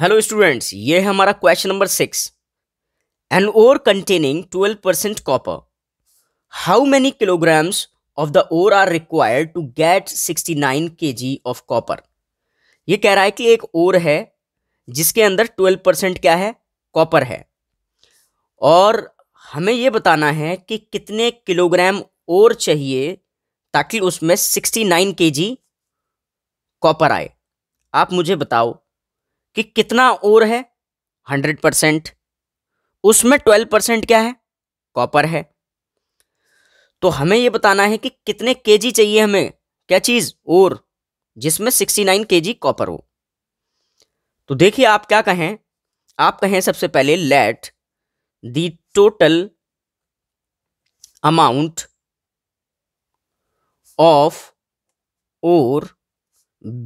hello students ये है हमारा question number six an ore containing twelve percent copper how many kilograms of the ore are required to get sixty nine K G of copper ये कह रहा है कि एक ओर है जिसके अंदर ट्वेल्व परसेंट क्या है कॉपर है और हमें ये बताना है कि कितने किलोग्राम और चाहिए ताकि उसमें सिक्सटी नाइन के जी कॉपर आए आप मुझे बताओ कि कितना ओर है हंड्रेड परसेंट उसमें ट्वेल्व परसेंट क्या है कॉपर है तो हमें यह बताना है कि कितने केजी चाहिए हमें क्या चीज़ ओर जिसमें सिक्सटी नाइन के जी कॉपर हो तो देखिए आप क्या कहें आप कहें सबसे पहले let the total amount of ore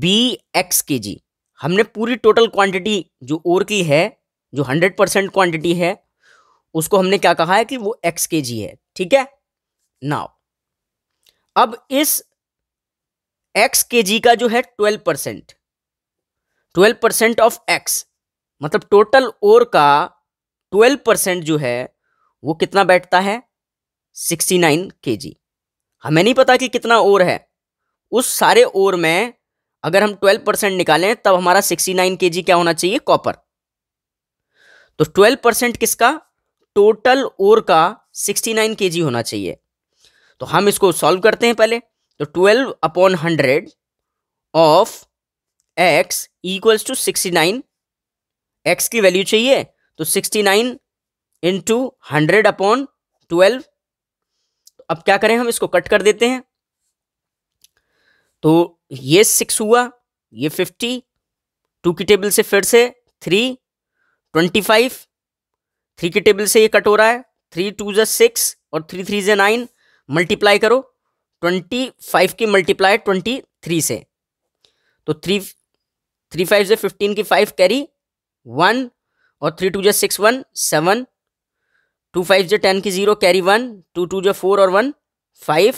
be X K G हमने पूरी टोटल क्वांटिटी जो ओर की है जो हंड्रेड परसेंट क्वांटिटी है उसको हमने क्या कहा है कि वो एक्स के जी है ठीक है नाउ अब इस एक्स के जी का जो है twelve percent twelve percent of X मतलब टोटल ओर का ट्वेल्व परसेंट जो है वो कितना बैठता है सिक्सटी नाइन के जी हमें नहीं पता कि कितना ओर है उस सारे ओर में अगर हम ट्वेल्व परसेंट निकालें तब हमारा 69 केजी के जी क्या होना चाहिए कॉपर तो ट्वेल्व परसेंट किसका टोटल ओर का 69 केजी के जी होना चाहिए तो हम इसको सॉल्व करते हैं पहले तो twelve upon hundred of X equals to sixty nine X की वैल्यू चाहिए तो sixty nine into hundred upon twelve अब क्या करें हम इसको कट कर देते हैं तो ये सिक्स हुआ ये फिफ्टी टू की टेबल से फिर से थ्री ट्वेंटी फाइव थ्री की टेबल से ये कट हो रहा है थ्री टू ज़ा सिक्स और थ्री थ्री ज़ा नाइन मल्टीप्लाई करो ट्वेंटी फाइव की मल्टीप्लाई ट्वेंटी थ्री से तो थ्री थ्री फाइव से फिफ्टीन की फाइव कैरी वन और थ्री टू जो six one seven two five जो टेन की zero carry one two two जो फोर और वन फाइव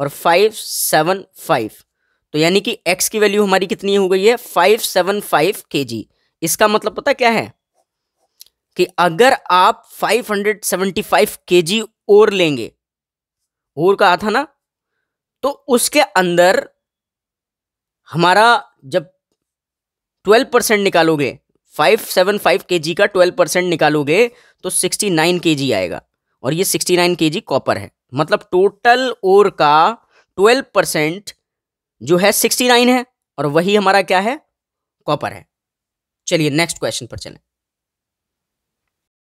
और फाइव सेवन फाइव तो यानी कि एक्स की वैल्यू हमारी कितनी हो गई है फाइव सेवन फाइव के जी इसका मतलब पता क्या है कि अगर आप five hundred seventy five K जी और लेंगे और कहा था ना तो उसके अंदर हमारा जब ट्वेल्व परसेंट निकालोगे five seven five K G का ट्वेल्व परसेंट निकालोगे तो सिक्सटी नाइन के जी आएगा और ये सिक्सटी नाइन के जी कॉपर है मतलब टोटल और का ट्वेल्व परसेंट जो है सिक्सटी नाइन है और वही हमारा क्या है कॉपर है चलिए नेक्स्ट क्वेश्चन पर चलें